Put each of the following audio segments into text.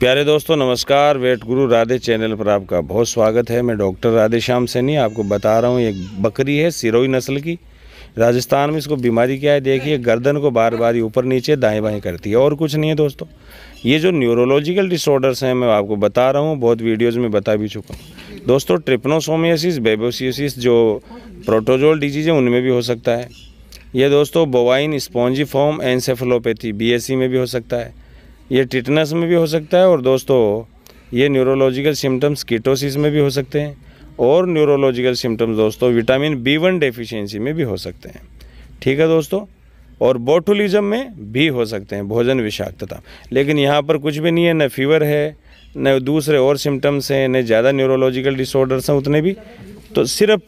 प्यारे दोस्तों नमस्कार वेट गुरु राधे चैनल पर आपका बहुत स्वागत है मैं डॉक्टर राधे श्याम सैनी आपको बता रहा हूँ एक बकरी है सिरोई नस्ल की राजस्थान में इसको बीमारी क्या है देखिए गर्दन को बार बार ही ऊपर नीचे दाएं बाएं करती है और कुछ नहीं है दोस्तों ये जो न्यूरोलॉजिकल डिसऑर्डर्स हैं मैं आपको बता रहा हूँ बहुत वीडियोज़ में बता भी चुका हूँ दोस्तों ट्रिप्नोसोमियासिस बेबोसियोसिस जो प्रोटोजोल डिजीज़ है उनमें भी हो सकता है ये दोस्तों बोवाइन स्पॉन्जीफॉर्म एनसेफलोपैथी बी में भी हो सकता है ये टिटनस में भी हो सकता है और दोस्तों ये न्यूरोलॉजिकल सिम्टम्स कीटोसिस में भी हो सकते हैं और न्यूरोलॉजिकल सिम्टम्स दोस्तों विटामिन बी वन डेफिशियंसी में भी हो सकते हैं ठीक है दोस्तों और बोटुलिज्म में भी हो सकते हैं भोजन विषाक्तता लेकिन यहाँ पर कुछ भी नहीं है न फीवर है न दूसरे और सिम्टम्स हैं न ज़्यादा न्यूरोलॉजिकल डिसऑर्डर्स हैं उतने भी तो सिर्फ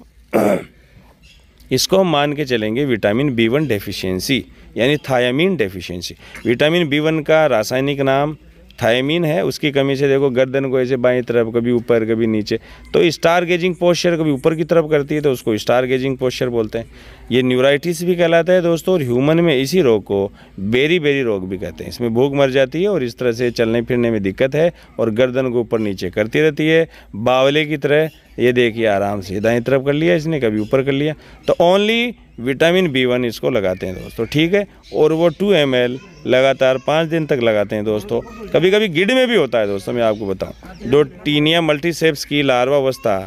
इसको हम मान के चलेंगे विटामिन बी वन डेफिशियंसी यानी thiamine deficiency vitamin B one का रासायनिक नाम थायमिन है उसकी कमी से देखो गर्दन को ऐसे बाई तरफ कभी ऊपर कभी नीचे तो स्टार गेजिंग पोस्चर कभी ऊपर की तरफ करती है तो उसको स्टार गेजिंग पोस्चर बोलते हैं ये न्यूराइटिस भी कहलाता है दोस्तों और ह्यूमन में इसी रोग को बेरी बेरी रोग भी कहते हैं इसमें भूख मर जाती है और इस तरह से चलने फिरने में दिक्कत है और गर्दन को ऊपर नीचे करती रहती है बावले की तरह ये देखिए आराम से दाई तरफ कर लिया इसने कभी ऊपर कर लिया तो ओनली विटामिन बी वन इसको लगाते हैं दोस्तों ठीक है और वो टू एम लगातार पाँच दिन तक लगाते हैं दोस्तों कभी कभी गिड में भी होता है दोस्तों मैं आपको बताऊँ जो टीनिया मल्टीसेप्स की लार्वावस्था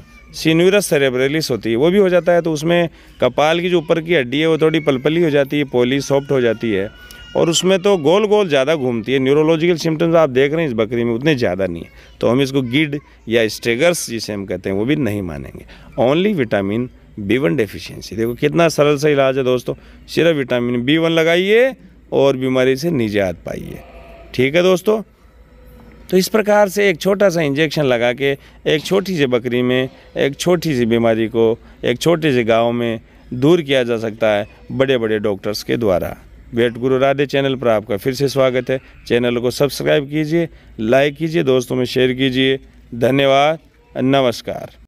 सीन्यूरस सेरेब्रेलिस होती है वो भी हो जाता है तो उसमें कपाल की जो ऊपर की हड्डी है वो थोड़ी पलपली हो जाती है पोली सॉफ्ट हो जाती है और उसमें तो गोल गोल ज़्यादा घूमती है न्यूरोलॉजिकल सिम्टम्स आप देख रहे हैं इस बकरी में उतने ज़्यादा नहीं है तो हम इसको गिड या स्टेगर्स जिसे हम कहते हैं वो भी नहीं मानेंगे only vitamin B one deficiency देखो कितना सरल सा इलाज है दोस्तों सिर्फ विटामिन बी वन लगाइए और बीमारी से निजात पाइए ठीक है दोस्तों तो इस प्रकार से एक छोटा सा इंजेक्शन लगा के एक छोटी सी बकरी में एक छोटी सी बीमारी को एक छोटे से गांव में दूर किया जा सकता है बड़े बड़े डॉक्टर्स के द्वारा वेट गुरु राधे चैनल पर आपका फिर से स्वागत है चैनल को सब्सक्राइब कीजिए लाइक कीजिए दोस्तों में शेयर कीजिए धन्यवाद नमस्कार